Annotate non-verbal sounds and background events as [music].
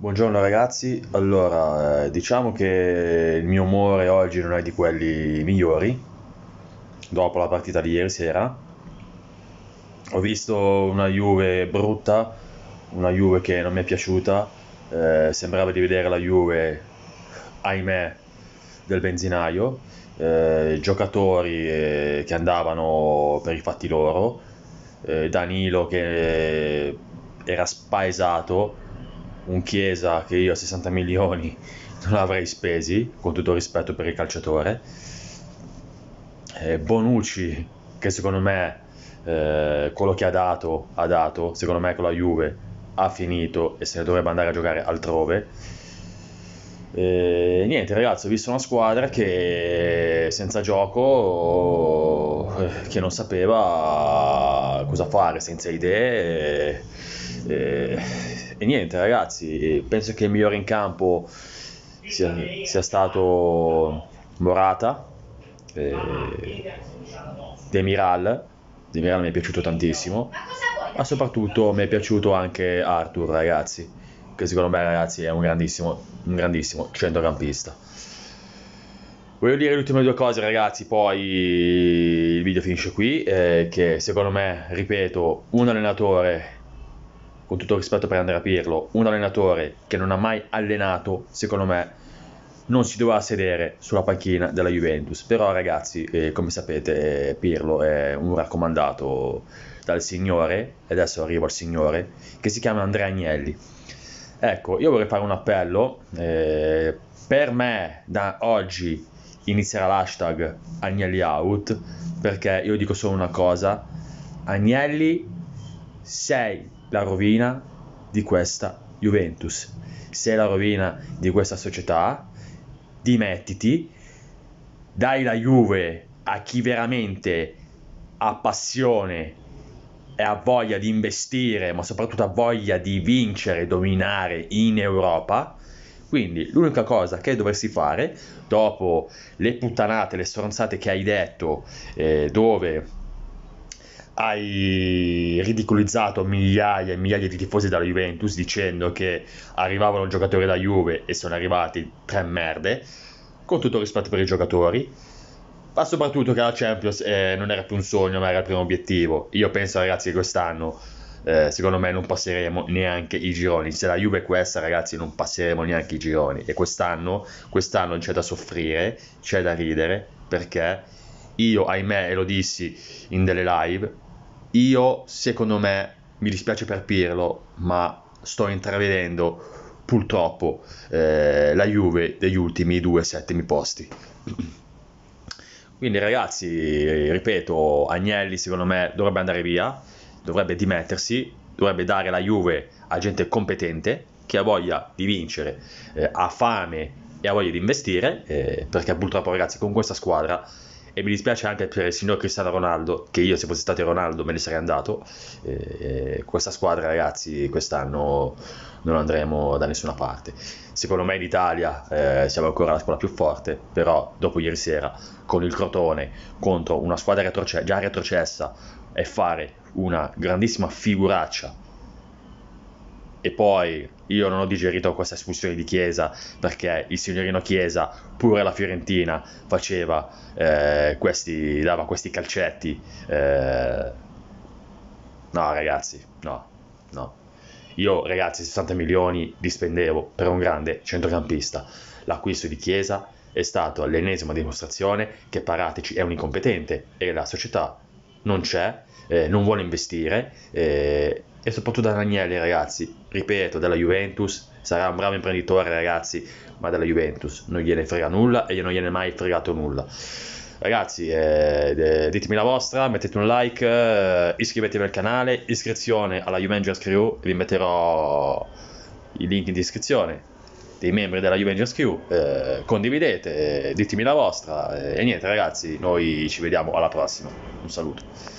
Buongiorno ragazzi, allora eh, diciamo che il mio umore oggi non è di quelli migliori, dopo la partita di ieri sera, ho visto una Juve brutta, una Juve che non mi è piaciuta, eh, sembrava di vedere la Juve, ahimè, del benzinaio, eh, giocatori eh, che andavano per i fatti loro, eh, Danilo che era spaesato, un Chiesa che io a 60 milioni [laughs] non avrei spesi, con tutto rispetto per il calciatore, eh, Bonucci che secondo me eh, quello che ha dato, ha dato, secondo me con la Juve ha finito e se ne dovrebbe andare a giocare altrove. E niente ragazzi, ho visto una squadra che senza gioco, eh, che non sapeva cosa fare, senza idee. E, e e niente ragazzi, penso che il migliore in campo sia, sia stato Morata, eh, Demiral, Demiral mi è piaciuto tantissimo, ma soprattutto mi è piaciuto anche Arthur ragazzi, che secondo me ragazzi è un grandissimo, un grandissimo centrocampista. Voglio dire le ultime due cose ragazzi, poi il video finisce qui, eh, che secondo me, ripeto, un allenatore con tutto rispetto per Andrea Pirlo, un allenatore che non ha mai allenato, secondo me, non si doveva sedere sulla panchina della Juventus. Però ragazzi, eh, come sapete, Pirlo è un raccomandato dal signore, e adesso arrivo al signore, che si chiama Andrea Agnelli. Ecco, io vorrei fare un appello, eh, per me da oggi inizierà l'hashtag Agnelli Out, perché io dico solo una cosa, Agnelli sei la rovina di questa Juventus. Sei la rovina di questa società, dimettiti, dai la Juve a chi veramente ha passione e ha voglia di investire, ma soprattutto ha voglia di vincere e dominare in Europa. Quindi l'unica cosa che dovresti fare, dopo le puttanate, le stronzate che hai detto, eh, dove hai ridicolizzato migliaia e migliaia di tifosi dalla Juventus dicendo che arrivavano giocatori da Juve e sono arrivati tre merde, con tutto rispetto per i giocatori, ma soprattutto che la Champions eh, non era più un sogno ma era il primo obiettivo. Io penso ragazzi che quest'anno eh, secondo me non passeremo neanche i gironi, se la Juve è questa ragazzi non passeremo neanche i gironi e quest'anno, quest'anno c'è da soffrire, c'è da ridere perché... Io, ahimè, e lo dissi in delle live, io, secondo me, mi dispiace per Pirlo, ma sto intravedendo purtroppo eh, la Juve degli ultimi due settimi posti. Quindi ragazzi, ripeto, Agnelli secondo me dovrebbe andare via, dovrebbe dimettersi, dovrebbe dare la Juve a gente competente che ha voglia di vincere, eh, ha fame e ha voglia di investire, eh, perché purtroppo ragazzi con questa squadra e mi dispiace anche per il signor Cristiano Ronaldo, che io se fosse stato Ronaldo me ne sarei andato. Eh, questa squadra, ragazzi, quest'anno non andremo da nessuna parte. Secondo me in Italia eh, siamo ancora la squadra più forte, però dopo ieri sera con il Crotone contro una squadra retroce- già retrocessa e fare una grandissima figuraccia e poi io non ho digerito questa espulsione di Chiesa perché il signorino Chiesa, pure la Fiorentina, faceva eh, questi, dava questi calcetti. Eh... No, ragazzi, no, no. Io, ragazzi, 60 milioni li spendevo per un grande centrocampista. L'acquisto di Chiesa è stato l'ennesima dimostrazione che Paratici è un incompetente e la società non c'è, eh, non vuole investire eh, e soprattutto da Ranieri ragazzi, ripeto, della Juventus, sarà un bravo imprenditore ragazzi, ma della Juventus non gliene frega nulla e non gliene mai fregato nulla. Ragazzi, eh, eh, ditemi la vostra, mettete un like, eh, iscrivetevi al canale, iscrizione alla Juventus Crew, vi metterò i link in descrizione dei membri della Juventus Crew, eh, condividete, eh, ditemi la vostra e niente ragazzi, noi ci vediamo alla prossima, un saluto.